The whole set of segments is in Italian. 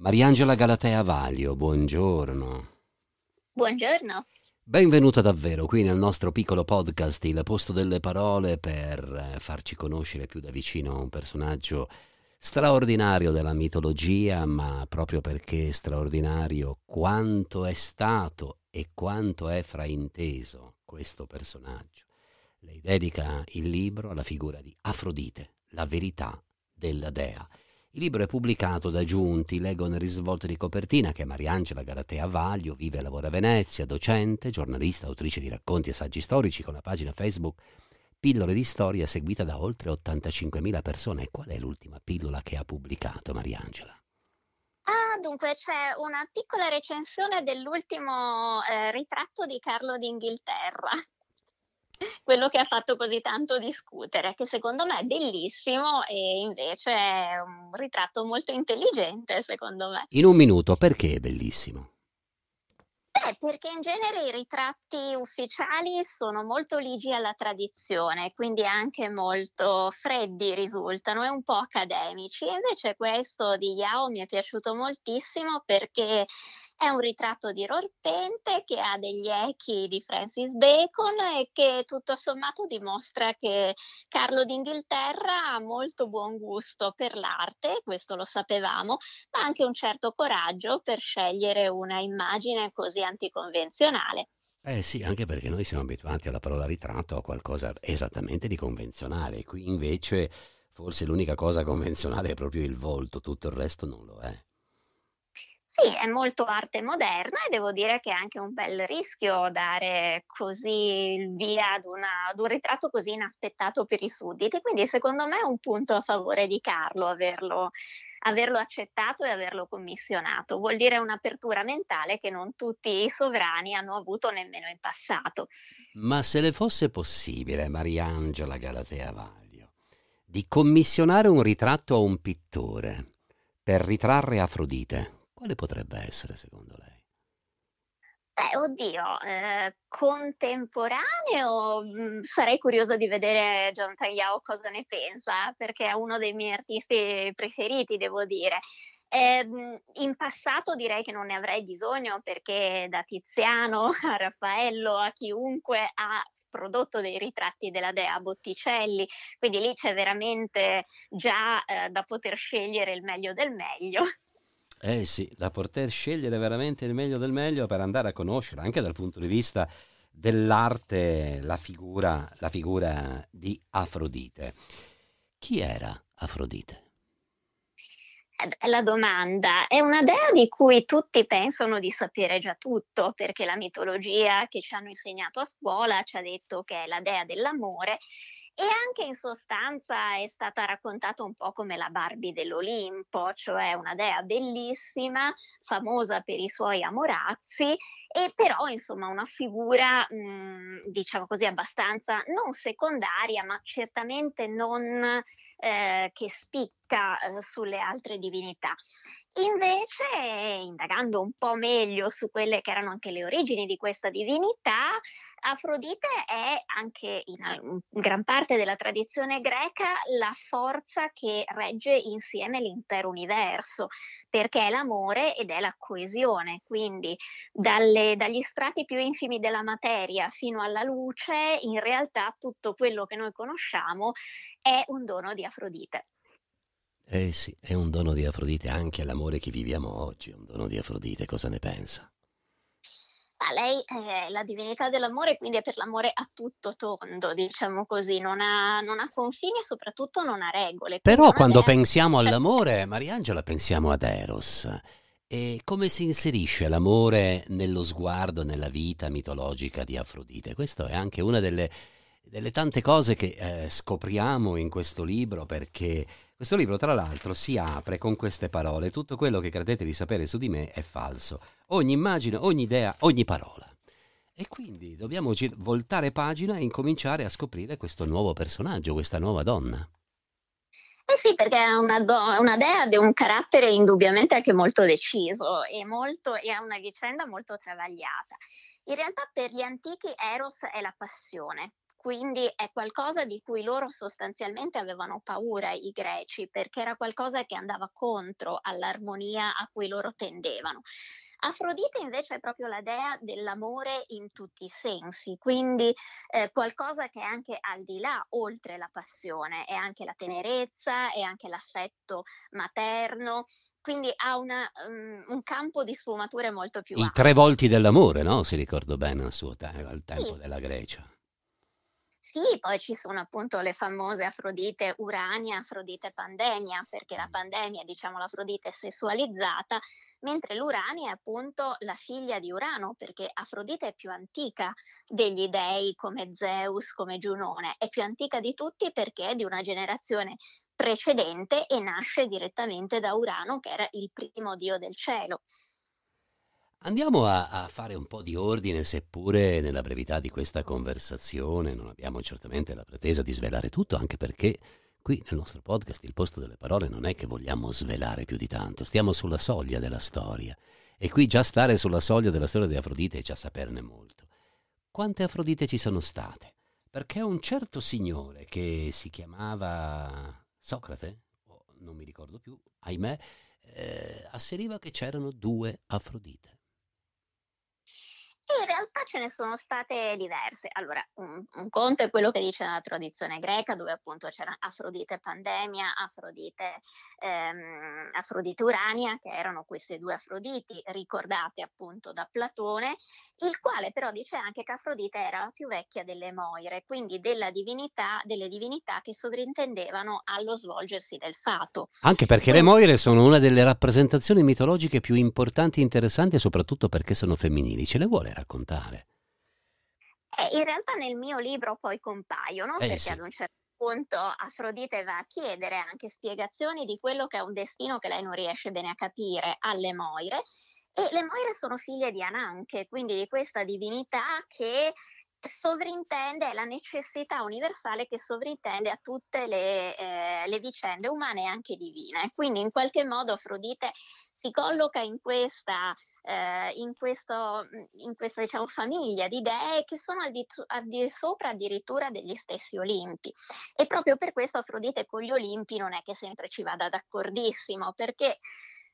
Mariangela Galatea Valio, buongiorno. Buongiorno. Benvenuta davvero qui nel nostro piccolo podcast Il posto delle parole per eh, farci conoscere più da vicino un personaggio straordinario della mitologia, ma proprio perché straordinario quanto è stato e quanto è frainteso questo personaggio. Lei dedica il libro alla figura di Afrodite, la verità della dea. Il libro è pubblicato da Giunti, leggo nel risvolto di copertina che Mariangela Galatea Vaglio vive e lavora a Venezia, docente, giornalista, autrice di racconti e saggi storici con la pagina Facebook Pillole di storia seguita da oltre 85.000 persone. E qual è l'ultima pillola che ha pubblicato Mariangela? Ah, dunque c'è una piccola recensione dell'ultimo eh, ritratto di Carlo d'Inghilterra quello che ha fatto così tanto discutere, che secondo me è bellissimo e invece è un ritratto molto intelligente, secondo me. In un minuto, perché è bellissimo? Beh, perché in genere i ritratti ufficiali sono molto ligi alla tradizione, quindi anche molto freddi risultano e un po' accademici. Invece questo di Yao mi è piaciuto moltissimo perché è un ritratto di Rorpente che ha degli echi di Francis Bacon e che tutto sommato dimostra che Carlo d'Inghilterra ha molto buon gusto per l'arte, questo lo sapevamo, ma anche un certo coraggio per scegliere una immagine così anticonvenzionale. Eh sì, anche perché noi siamo abituati alla parola ritratto a qualcosa esattamente di convenzionale, qui invece forse l'unica cosa convenzionale è proprio il volto, tutto il resto non lo è. Sì, è molto arte moderna e devo dire che è anche un bel rischio dare così il via ad, una, ad un ritratto così inaspettato per i sudditi, quindi secondo me è un punto a favore di Carlo averlo averlo accettato e averlo commissionato. Vuol dire un'apertura mentale che non tutti i sovrani hanno avuto nemmeno in passato. Ma se le fosse possibile, Mariangela Galatea Vaglio, di commissionare un ritratto a un pittore per ritrarre Afrodite, quale potrebbe essere secondo lei? Beh, oddio, eh, contemporaneo mm, sarei curiosa di vedere John Tagliao cosa ne pensa, perché è uno dei miei artisti preferiti, devo dire. Eh, in passato direi che non ne avrei bisogno perché da Tiziano a Raffaello a chiunque ha prodotto dei ritratti della dea Botticelli, quindi lì c'è veramente già eh, da poter scegliere il meglio del meglio. Eh sì, da poter scegliere veramente il meglio del meglio per andare a conoscere anche dal punto di vista dell'arte la figura, la figura di Afrodite. Chi era Afrodite? Eh, la domanda è una dea di cui tutti pensano di sapere già tutto, perché la mitologia che ci hanno insegnato a scuola ci ha detto che è la dea dell'amore e anche in sostanza è stata raccontata un po' come la Barbie dell'Olimpo, cioè una dea bellissima, famosa per i suoi amorazzi, e però insomma una figura, mh, mhmm, diciamo così, abbastanza non secondaria, ma certamente non eh, che spicca eh, sulle altre divinità. Invece, indagando un po' meglio su quelle che erano anche le origini di questa divinità, Afrodite è anche in, gran parte della tradizione greca la forza che regge insieme l'intero universo, perché è l'amore ed è la coesione, quindi dalle, dagli strati più infimi della materia fino alla luce, in realtà tutto quello che noi conosciamo è un dono di Afrodite. Eh sì, è un dono di Afrodite anche all'amore che viviamo oggi, un dono di Afrodite, cosa ne pensa? Ma lei è la divinità dell'amore, quindi è per l'amore a tutto tondo, diciamo così, non ha, non ha confini e soprattutto non ha regole. Però quando è... pensiamo all'amore, Mariangela, pensiamo ad Eros. E come si inserisce l'amore nello sguardo, nella vita mitologica di Afrodite? Questa è anche una delle, delle tante cose che eh, scopriamo in questo libro perché questo libro, tra l'altro, si apre con queste parole. Tutto quello che credete di sapere su di me è falso. Ogni immagine, ogni idea, ogni parola. E quindi dobbiamo voltare pagina e incominciare a scoprire questo nuovo personaggio, questa nuova donna. Eh sì, perché è una, una, dea di un carattere indubbiamente anche molto deciso e, molto, e ha una vicenda molto travagliata. In realtà per gli antichi Eros è la passione, quindi è qualcosa di cui loro sostanzialmente avevano paura i greci perché era qualcosa che andava contro all'armonia a cui loro tendevano. Afrodite invece è proprio la dea dell'amore in tutti i sensi, quindi eh, qualcosa che è anche al di là, oltre la passione, è anche la tenerezza, è anche l'affetto materno, quindi ha una, um, un campo di sfumature molto più I ampio. I tre volti dell'amore, no? Se ricordo bene al suo te- al tempo sì. della Grecia. Sì, poi ci sono appunto le famose Afrodite Urania, Afrodite Pandemia, perché la Pandemia è diciamo l'Afrodite sessualizzata, mentre l'Urania è appunto la figlia di Urano, perché Afrodite è più antica degli dei come Zeus, come Giunone, è più antica di tutti perché è di una generazione precedente e nasce direttamente da Urano, che era il primo dio del cielo. Andiamo a, a, fare un po' di ordine, seppure nella brevità di questa conversazione non abbiamo certamente la pretesa di svelare tutto, anche perché qui nel nostro podcast il posto delle parole non è che vogliamo svelare più di tanto, stiamo sulla soglia della storia. E qui già stare sulla soglia della storia di Afrodite è già saperne molto. Quante Afrodite ci sono state? Perché un certo signore che si chiamava Socrate, non mi ricordo più, ahimè, eh, asseriva che c'erano due Afrodite. E in realtà ce ne sono state diverse. Allora, un, un, conto è quello che dice la tradizione greca, dove appunto c'era Afrodite Pandemia, Afrodite, ehm, Afrodite Urania, che erano queste due Afroditi ricordate appunto da Platone, il quale però dice anche che Afrodite era la più vecchia delle Moire, quindi divinità, delle divinità che sovrintendevano allo svolgersi del fato. Anche perché quindi... le Moire sono una delle rappresentazioni mitologiche più importanti e interessanti, soprattutto perché sono femminili. Ce le vuole raccontare. Eh, in realtà nel mio libro poi compaiono, eh, perché sì. ad un certo punto Afrodite va a chiedere anche spiegazioni di quello che è un destino che lei non riesce bene a capire alle Moire. E le Moire sono figlie di Ananche, quindi di questa divinità che sovrintende, è la necessità universale che sovrintende a tutte le, eh, le, vicende umane e anche divine. Quindi in qualche modo Afrodite si colloca in questa, eh, in questo, in questa diciamo, famiglia di dee che sono al di, al di, sopra addirittura degli stessi Olimpi. E proprio per questo Afrodite con gli Olimpi non è che sempre ci vada d'accordissimo, perché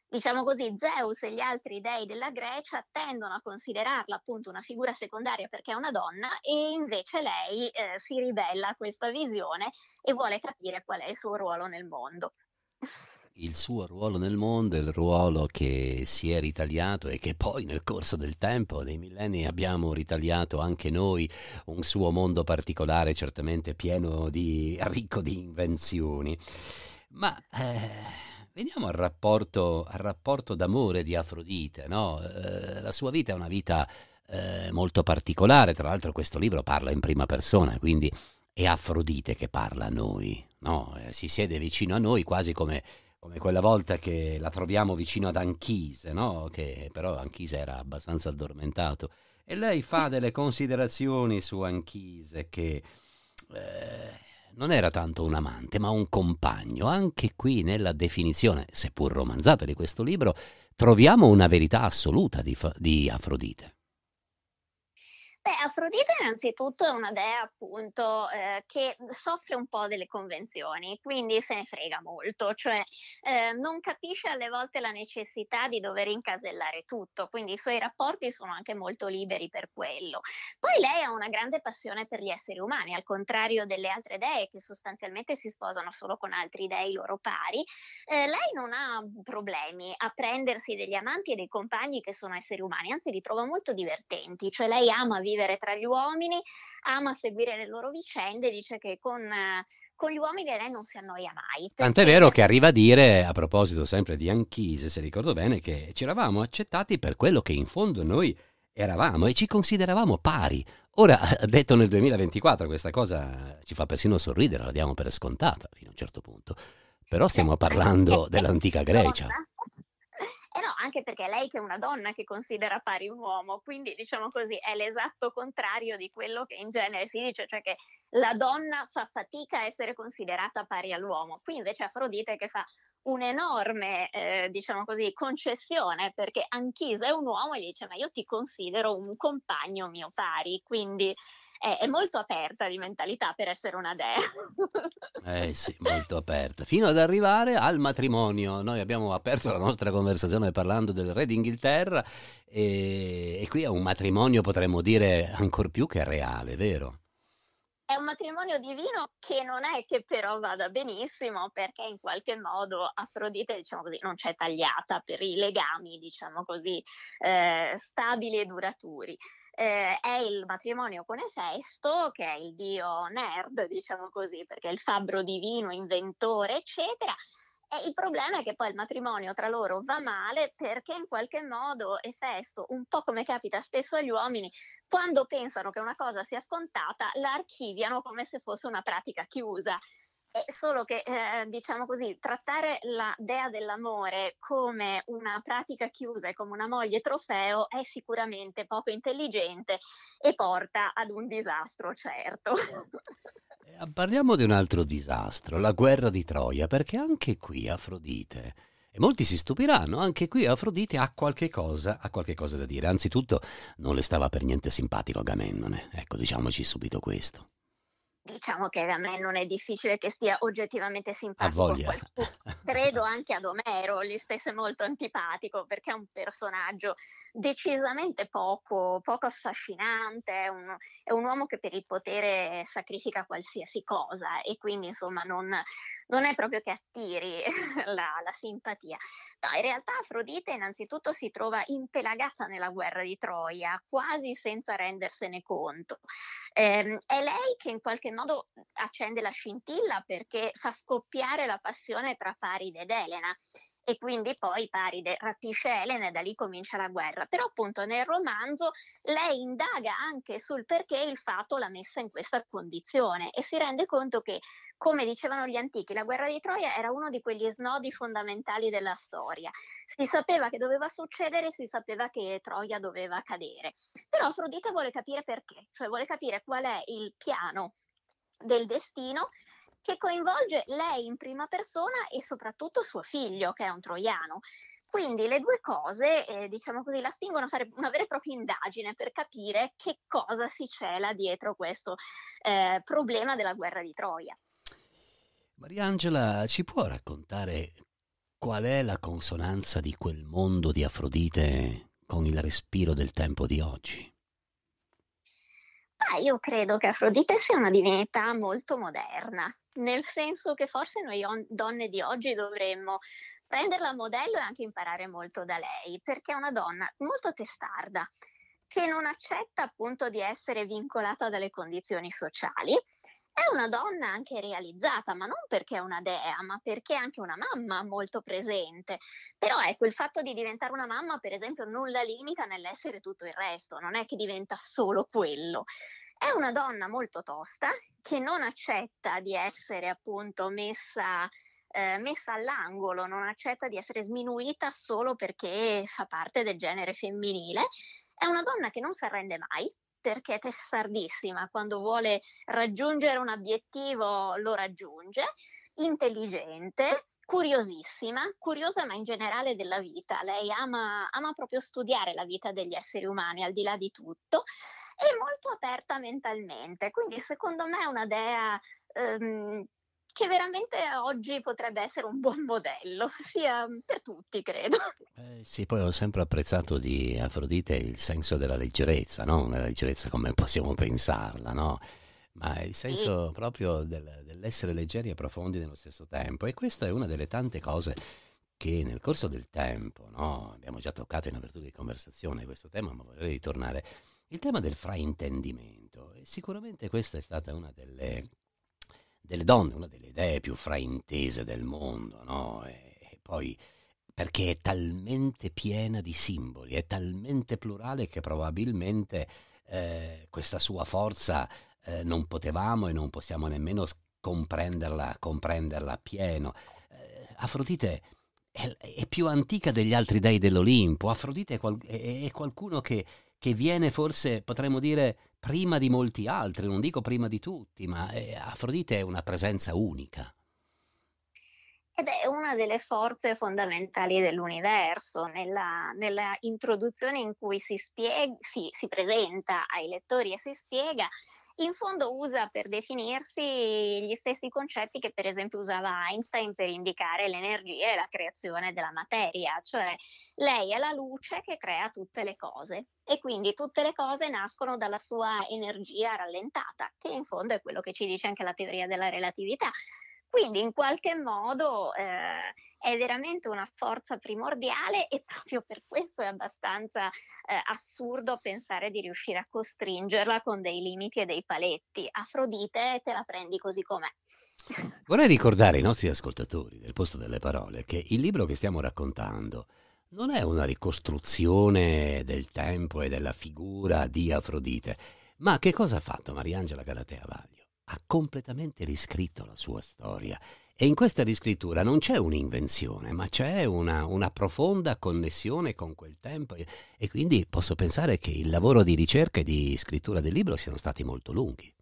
diciamo così, Zeus e gli altri dei della Grecia tendono a considerarla appunto una figura secondaria perché è una donna e invece lei eh, si ribella a questa visione e vuole capire qual è il suo ruolo nel mondo. Il suo ruolo nel mondo, il ruolo che si è ritagliato e che poi nel corso del tempo, dei millenni, abbiamo ritagliato anche noi, un suo mondo particolare, certamente pieno di, ricco di invenzioni. Ma eh, Veniamo al rapporto, al rapporto d'amore di Afrodite. No? Eh, la sua vita è una vita eh, molto particolare, tra l'altro questo libro parla in prima persona, quindi è Afrodite che parla a noi, no? eh, si siede vicino a noi quasi come, come, quella volta che la troviamo vicino ad Anchise, no? che però Anchise era abbastanza addormentato. E lei fa delle considerazioni su Anchise che eh, non era tanto un amante, ma un compagno. Anche qui nella definizione, seppur romanzata, di questo libro, troviamo una verità assoluta di, di Afrodite. Beh, Afrodite innanzitutto è una dea appunto eh, che soffre un po' delle convenzioni, quindi se ne frega molto, cioè eh, non capisce alle volte la necessità di dover incasellare tutto, quindi i suoi rapporti sono anche molto liberi per quello. Poi lei ha una grande passione per gli esseri umani, al contrario delle altre dee che sostanzialmente si sposano solo con altri dei loro pari, eh, lei non ha problemi a prendersi degli amanti e dei compagni che sono esseri umani, anzi li trova molto divertenti, cioè lei ama vivere vivere tra gli uomini, ama seguire le loro vicende, dice che con, con gli uomini lei non si annoia mai. Perché... Tant'è vero che arriva a dire, a proposito sempre di Anchise, se ricordo bene, che ci eravamo accettati per quello che in fondo noi eravamo e ci consideravamo pari. Ora, detto nel 2024, questa cosa ci fa persino sorridere, la diamo per scontata fino a un certo punto. Però stiamo parlando dell'antica Grecia anche perché è lei che è una donna che considera pari un uomo, quindi diciamo così è l'esatto contrario di quello che in genere si dice, cioè che la donna fa fatica a essere considerata pari all'uomo. Qui invece Afrodite che fa un'enorme, eh, diciamo così, concessione perché Anchisa è un uomo e gli dice ma io ti considero un compagno mio pari, quindi è, è molto aperta di mentalità per essere una dea. eh sì, molto aperta. Fino ad arrivare al matrimonio. Noi abbiamo aperto la nostra conversazione parlando del re d'Inghilterra e, e qui è un matrimonio, potremmo dire, ancor più che reale, vero? È un matrimonio divino che non è che però vada benissimo perché in qualche modo Afrodite, diciamo così, non c'è tagliata per i legami, diciamo così, eh, stabili e duraturi. Eh, è il matrimonio con Efesto, che è il dio nerd, diciamo così, perché è il fabbro divino, inventore, eccetera, e il problema è che poi il matrimonio tra loro va male perché in qualche modo Efesto, un po' come capita spesso agli uomini, quando pensano che una cosa sia scontata, la archiviano come se fosse una pratica chiusa. È eh, solo che, eh, diciamo così, trattare la dea dell'amore come una pratica chiusa e come una moglie trofeo è sicuramente poco intelligente e porta ad un disastro certo. Eh, parliamo di un altro disastro, la guerra di Troia, perché anche qui Afrodite e molti si stupiranno, anche qui Afrodite ha qualche cosa, ha qualche cosa da dire. Anzitutto non le stava per niente simpatico Agamennone. Ecco, diciamoci subito questo diciamo che a me non è difficile che stia oggettivamente simpatico. Credo anche ad Omero, gli stesse molto antipatico perché è un personaggio decisamente poco, poco affascinante, è un, è un, uomo che per il potere sacrifica qualsiasi cosa e quindi insomma non, non è proprio che attiri la, la simpatia. No, in realtà Afrodite innanzitutto si trova impelagata nella guerra di Troia, quasi senza rendersene conto. Eh, è lei che in qualche modo accende la scintilla perché fa scoppiare la passione tra Paride ed Elena e quindi poi Paride rapisce Elena e da lì comincia la guerra. Però appunto nel romanzo lei indaga anche sul perché il fato l'ha messa in questa condizione e si rende conto che, come dicevano gli antichi, la guerra di Troia era uno di quegli snodi fondamentali della storia. Si sapeva che doveva succedere, si sapeva che Troia doveva cadere. Però Afrodite vuole capire perché, cioè vuole capire qual è il piano del destino che coinvolge lei in prima persona e soprattutto suo figlio, che è un troiano. Quindi le due cose, eh, diciamo così, la spingono a fare una vera e propria indagine per capire che cosa si cela dietro questo eh, problema della guerra di Troia. Mariangela, ci può raccontare qual è la consonanza di quel mondo di Afrodite con il respiro del tempo di oggi? realtà io credo che Afrodite sia una divinità molto moderna, nel senso che forse noi on- donne di oggi dovremmo prenderla a modello e anche imparare molto da lei, perché è una donna molto testarda, che non accetta appunto di essere vincolata dalle condizioni sociali è una donna anche realizzata, ma non perché è una dea, ma perché è anche una mamma molto presente. Però ecco, il fatto di diventare una mamma, per esempio, non la limita nell'essere tutto il resto, non è che diventa solo quello. È una donna molto tosta che non accetta di essere appunto messa eh, messa all'angolo, non accetta di essere sminuita solo perché fa parte del genere femminile. È una donna che non si arrende mai, perché è testardissima, quando vuole raggiungere un obiettivo lo raggiunge, intelligente, curiosissima, curiosa ma in generale della vita, lei ama, ama proprio studiare la vita degli esseri umani al di là di tutto e molto aperta mentalmente, quindi secondo me è una dea ehm, che veramente oggi potrebbe essere un buon modello, sia per tutti, credo. Eh, sì, poi ho sempre apprezzato di Afrodite il senso della leggerezza, no? Una leggerezza come possiamo pensarla, no? ma il senso proprio del, dell'essere leggeri e profondi nello stesso tempo. E questa è una delle tante cose che nel corso del tempo, no? abbiamo già toccato in apertura di conversazione questo tema, ma vorrei ritornare. Il tema del fraintendimento. sicuramente questa è stata una delle delle donne, una delle idee più fraintese del mondo, no? E, poi perché è talmente piena di simboli, è talmente plurale che probabilmente eh, questa sua forza eh, non potevamo e non possiamo nemmeno comprenderla, comprenderla appieno. Eh, Afrodite è, è, più antica degli altri dei dell'Olimpo, Afrodite è, qual- è, è qualcuno che che viene forse, potremmo dire, prima di molti altri, non dico prima di tutti, ma eh, Afrodite è una presenza unica. Ed è una delle forze fondamentali dell'universo, nella, nella introduzione in cui si, spiega, si, si presenta ai lettori e si spiega, in fondo usa per definirsi gli stessi concetti che per esempio usava Einstein per indicare l'energia e la creazione della materia, cioè lei è la luce che crea tutte le cose e quindi tutte le cose nascono dalla sua energia rallentata, che in fondo è quello che ci dice anche la teoria della relatività. Quindi in qualche modo eh, è veramente una forza primordiale e proprio per questo è abbastanza eh, assurdo pensare di riuscire a costringerla con dei limiti e dei paletti. Afrodite te la prendi così com'è. Vorrei ricordare ai nostri ascoltatori del posto delle parole che il libro che stiamo raccontando non è una ricostruzione del tempo e della figura di Afrodite, ma che cosa ha fatto Mariangela Galatea Vaglio? ha completamente riscritto la sua storia. E in questa riscrittura non c'è un'invenzione, ma c'è una, una, profonda connessione con quel tempo. E quindi posso pensare che il lavoro di ricerca e di scrittura del libro siano stati molto lunghi.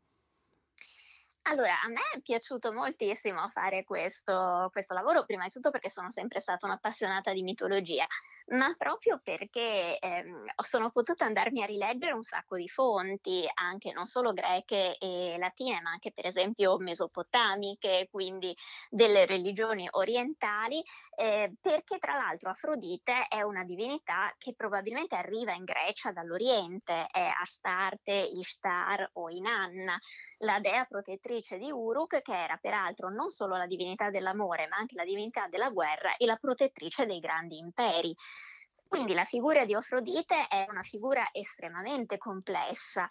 Allora, a me è piaciuto moltissimo fare questo, questo lavoro, prima di tutto perché sono sempre stata un'appassionata di mitologia, ma proprio perché ehm, sono potuta andarmi a rileggere un sacco di fonti, anche non solo greche e latine, ma anche per esempio mesopotamiche, quindi delle religioni orientali, eh, perché tra l'altro Afrodite è una divinità che probabilmente arriva in Grecia dall'Oriente, è Astarte, Ishtar o Inanna, la dea protettrice di Uruk, che era peraltro non solo la divinità dell'amore, ma anche la divinità della guerra e la protettrice dei grandi imperi. Quindi la figura di Afrodite è una figura estremamente complessa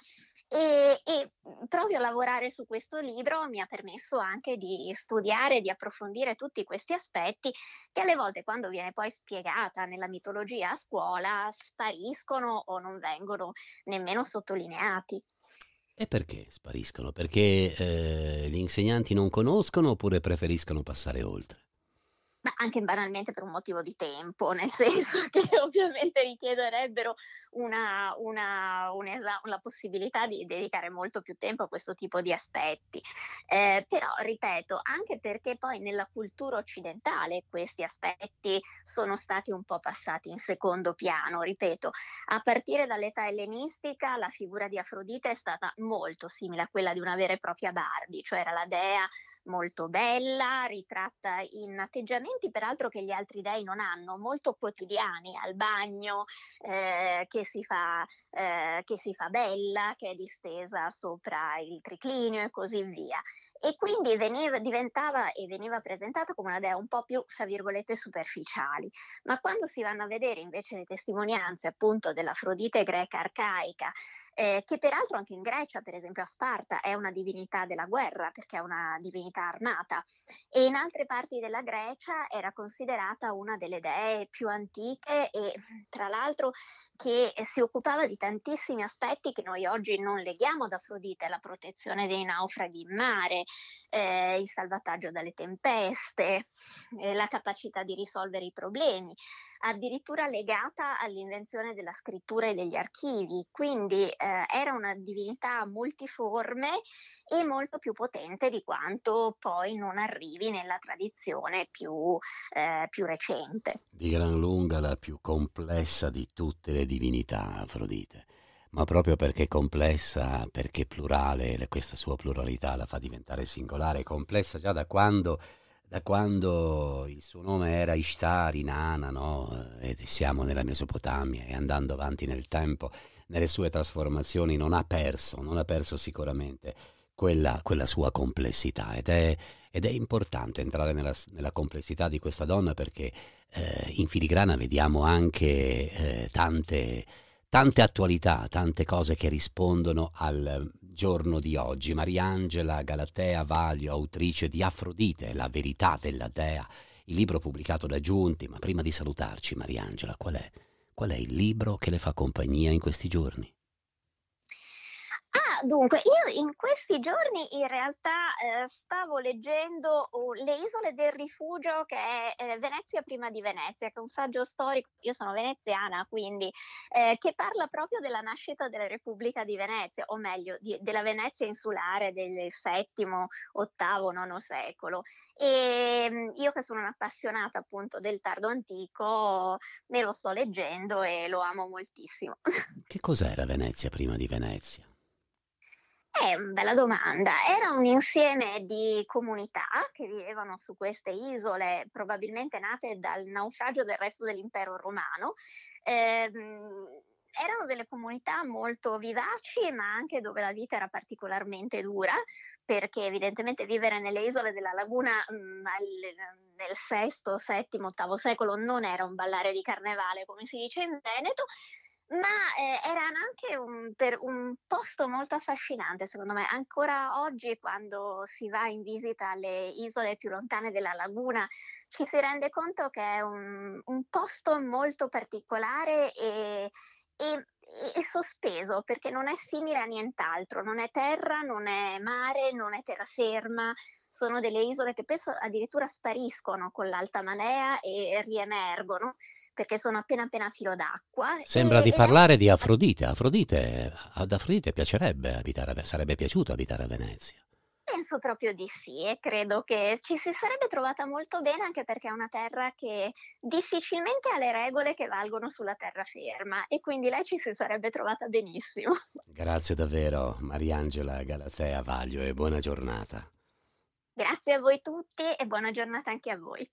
e, e, proprio lavorare su questo libro mi ha permesso anche di studiare, di approfondire tutti questi aspetti che alle volte quando viene poi spiegata nella mitologia a scuola spariscono o non vengono nemmeno sottolineati. E perché spariscono? Perché eh, gli insegnanti non conoscono oppure preferiscono passare oltre? Ma anche banalmente per un motivo di tempo, nel senso che ovviamente richiederebbero una, una, una, una possibilità di dedicare molto più tempo a questo tipo di aspetti. Eh, però, ripeto, anche perché poi nella cultura occidentale questi aspetti sono stati un po' passati in secondo piano, ripeto, a partire dall'età ellenistica la figura di Afrodite è stata molto simile a quella di una vera e propria Barbie, cioè era la dea molto bella, ritratta in atteggiamenti peraltro che gli altri dei non hanno, molto quotidiani, al bagno, eh, che, si fa, eh, che si fa bella, che è distesa sopra il triclinio e così via. E quindi veniva, diventava e veniva presentata come una dea un po' più, fra virgolette, superficiali. Ma quando si vanno a vedere invece le testimonianze appunto dell'Afrodite greca arcaica, eh, che peraltro anche in Grecia, per esempio a Sparta, è una divinità della guerra perché è una divinità armata e in altre parti della Grecia era considerata una delle dee più antiche e tra l'altro che si occupava di tantissimi aspetti che noi oggi non leghiamo ad Afrodite, la protezione dei naufraghi in mare, eh, il salvataggio dalle tempeste, eh, la capacità di risolvere i problemi addirittura legata all'invenzione della scrittura e degli archivi, quindi eh, era una divinità multiforme e molto più potente di quanto poi non arrivi nella tradizione più, eh, più recente. Di gran lunga la più complessa di tutte le divinità, Afrodite ma proprio perché complessa, perché plurale, questa sua pluralità la fa diventare singolare, complessa già da quando da quando il suo nome era Ishtar, Inanna, no? Eh, e siamo nella Mesopotamia e andando avanti nel tempo, nelle sue trasformazioni, non ha perso, non ha perso sicuramente quella, quella sua complessità ed è, ed è importante entrare nella, nella, complessità di questa donna perché eh, in filigrana vediamo anche eh, tante, tante attualità, tante cose che rispondono al giorno di oggi. Mariangela Galatea Valio, autrice di Afrodite, la verità della dea, il libro pubblicato da Giunti, ma prima di salutarci Mariangela, qual è? Qual è il libro che le fa compagnia in questi giorni? dunque, io in questi giorni in realtà eh, stavo leggendo oh, Le isole del rifugio che è eh, Venezia prima di Venezia, che è un saggio storico, io sono veneziana quindi, eh, che parla proprio della nascita della Repubblica di Venezia, o meglio, di, della Venezia insulare del VII, VIII, IX secolo. E mm, io che sono un'appassionata appunto del tardo antico, me lo sto leggendo e lo amo moltissimo. Che cos'era Venezia prima di Venezia? È una bella domanda. Era un insieme di comunità che vivevano su queste isole, probabilmente nate dal naufragio del resto dell'impero romano. Ehm, erano delle comunità molto vivaci, ma anche dove la vita era particolarmente dura, perché evidentemente vivere nelle isole della laguna mh, mm, al, nel VI, VII, VIII secolo non era un ballare di carnevale, come si dice in Veneto, ma eh, era anche un, un, posto molto affascinante, secondo me. Ancora oggi, quando si va in visita alle isole più lontane della laguna, ci si rende conto che è un, un posto molto particolare e, e, e sospeso perché non è simile a nient'altro, non è terra, non è mare, non è terraferma, sono delle isole che penso addirittura spariscono con l'alta marea e riemergono perché sono appena appena filo d'acqua. Sembra e, di parlare è... di Afrodite, Afrodite, ad Afrodite piacerebbe abitare, sarebbe piaciuto abitare a Venezia penso proprio di sì e credo che ci si sarebbe trovata molto bene anche perché è una terra che difficilmente ha le regole che valgono sulla terraferma e quindi lei ci si sarebbe trovata benissimo. Grazie davvero Mariangela Galatea Vaglio e buona giornata. Grazie a voi tutti e buona giornata anche a voi.